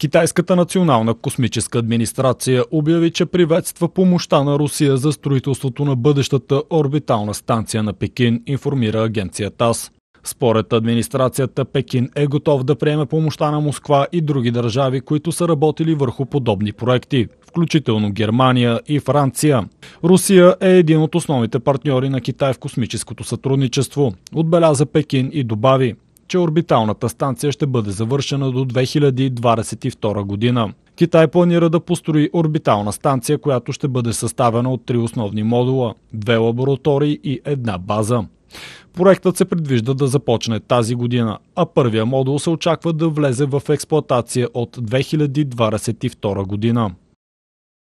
Китайската национална космическа администрация обяви, че приветства помощта на Русия за строителството на бъдещата орбитална станция на Пекин, информира агенция ТАС. Според администрацията Пекин е готов да приеме помощта на Москва и други държави, които са работили върху подобни проекти, включително Германия и Франция. Русия е един от основните партньори на Китай в космическото сътрудничество, отбеляза Пекин и добави – че орбиталната станция ще бъде завършена до 2022 година. Китай планира да построи орбитална станция, която ще бъде съставена от три основни модула, две лаборатории и една база. Проектът се предвижда да започне тази година, а първия модул се очаква да влезе в експлоатация от 2022 година.